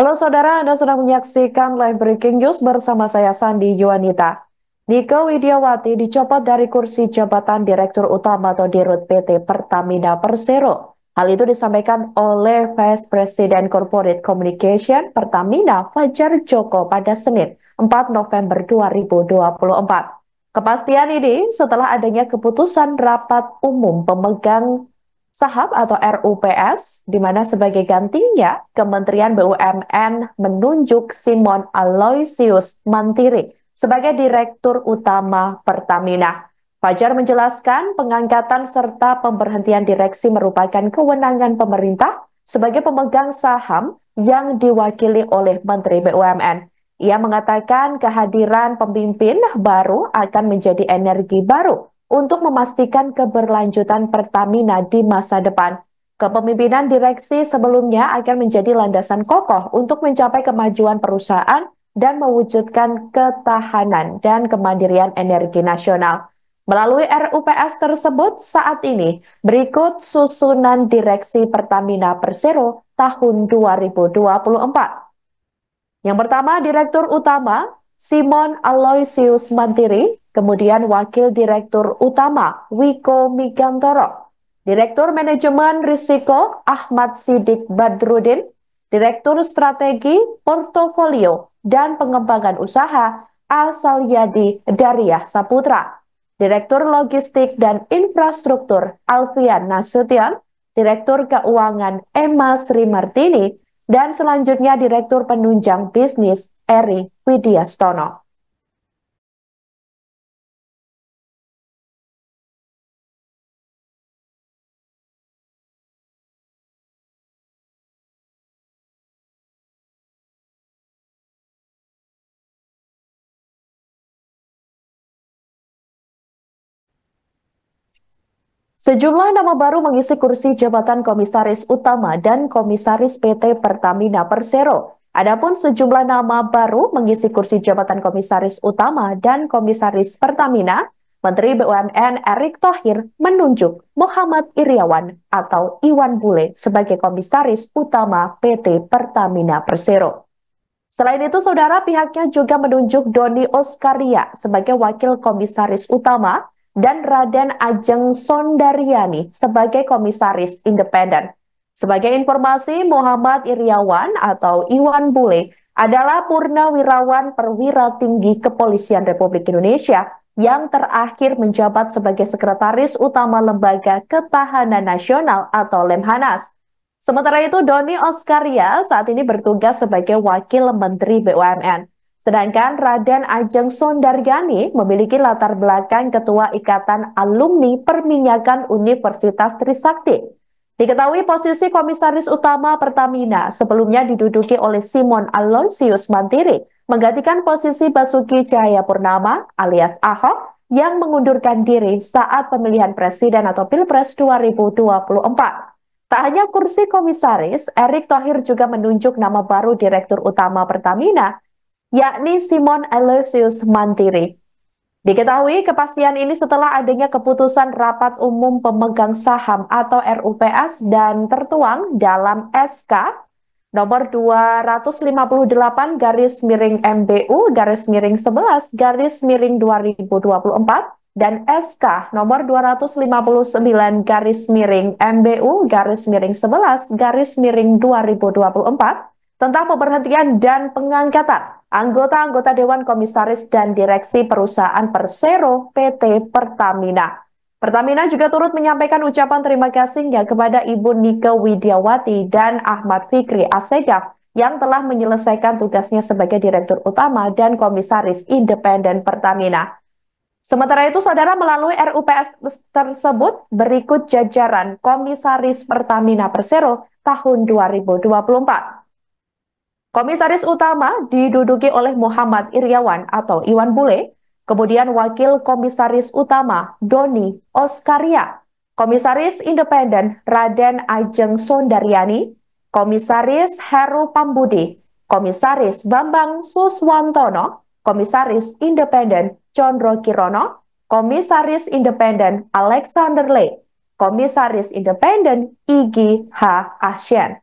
Halo saudara, Anda sedang menyaksikan live breaking news bersama saya Sandi Yuanita. Niko Widiawati dicopot dari kursi jabatan Direktur Utama atau Dirut PT Pertamina Persero. Hal itu disampaikan oleh Vice President Corporate Communication Pertamina Fajar Joko pada Senin 4 November 2024. Kepastian ini setelah adanya keputusan rapat umum pemegang Sahab atau RUPS, di mana sebagai gantinya Kementerian BUMN menunjuk Simon Aloysius Mantiri sebagai Direktur Utama Pertamina. Fajar menjelaskan pengangkatan serta pemberhentian direksi merupakan kewenangan pemerintah sebagai pemegang saham yang diwakili oleh Menteri BUMN. Ia mengatakan kehadiran pemimpin baru akan menjadi energi baru untuk memastikan keberlanjutan Pertamina di masa depan. Kepemimpinan direksi sebelumnya akan menjadi landasan kokoh untuk mencapai kemajuan perusahaan dan mewujudkan ketahanan dan kemandirian energi nasional. Melalui RUPS tersebut saat ini, berikut susunan direksi Pertamina Persero tahun 2024. Yang pertama, Direktur Utama Simon Aloysius Mantiri kemudian Wakil Direktur Utama Wiko Migantoro, Direktur Manajemen Risiko Ahmad Sidik Badrudin, Direktur Strategi Portofolio dan Pengembangan Usaha Asal Yadi Dariah Saputra, Direktur Logistik dan Infrastruktur Alfian Nasution, Direktur Keuangan Emma Sri Martini, dan selanjutnya Direktur Penunjang Bisnis Eri Widiastono. Sejumlah nama baru mengisi kursi jabatan Komisaris Utama dan Komisaris PT Pertamina Persero. Adapun sejumlah nama baru mengisi kursi jabatan Komisaris Utama dan Komisaris Pertamina, Menteri BUMN Erick Thohir menunjuk Muhammad Iriawan atau Iwan Bule sebagai Komisaris Utama PT Pertamina Persero. Selain itu, saudara pihaknya juga menunjuk Doni Oskaria sebagai Wakil Komisaris Utama dan Raden Ajeng Sondaryani sebagai komisaris independen. Sebagai informasi, Muhammad Iriawan atau Iwan Bule adalah purnawirawan perwira tinggi Kepolisian Republik Indonesia yang terakhir menjabat sebagai Sekretaris Utama Lembaga Ketahanan Nasional atau Lemhanas. Sementara itu, Doni Oskaria saat ini bertugas sebagai Wakil Menteri BUMN. Sedangkan Raden Ajeng Sondargani memiliki latar belakang Ketua Ikatan Alumni Perminyakan Universitas Trisakti. Diketahui posisi Komisaris Utama Pertamina sebelumnya diduduki oleh Simon Aloysius Mantiri, menggantikan posisi Basuki Cahaya Purnama alias Ahok yang mengundurkan diri saat pemilihan presiden atau Pilpres 2024. Tak hanya kursi komisaris, Erick Thohir juga menunjuk nama baru Direktur Utama Pertamina yakni Simon Aloysius Mantiri. Diketahui kepastian ini setelah adanya keputusan Rapat Umum Pemegang Saham atau RUPS dan tertuang dalam SK nomor 258 garis miring MBU garis miring 11 garis miring 2024 dan SK nomor 259 garis miring MBU garis miring 11 garis miring 2024 tentang pemberhentian dan pengangkatan anggota-anggota Dewan Komisaris dan Direksi Perusahaan Persero PT Pertamina. Pertamina juga turut menyampaikan ucapan terima kasihnya kepada Ibu Nike Widiawati dan Ahmad Fikri Asegaf yang telah menyelesaikan tugasnya sebagai Direktur Utama dan Komisaris Independen Pertamina. Sementara itu, saudara melalui RUPS tersebut berikut jajaran Komisaris Pertamina Persero tahun 2024. Komisaris utama diduduki oleh Muhammad Iryawan atau Iwan Bule, kemudian Wakil Komisaris Utama Doni Oskaria, Komisaris Independen Raden Ajeng Sondaryani, Komisaris Heru Pambudi, Komisaris Bambang Suswantono, Komisaris Independen Chondro Kirono, Komisaris Independen Alexander Lee, Komisaris Independen Igi H. Asyen.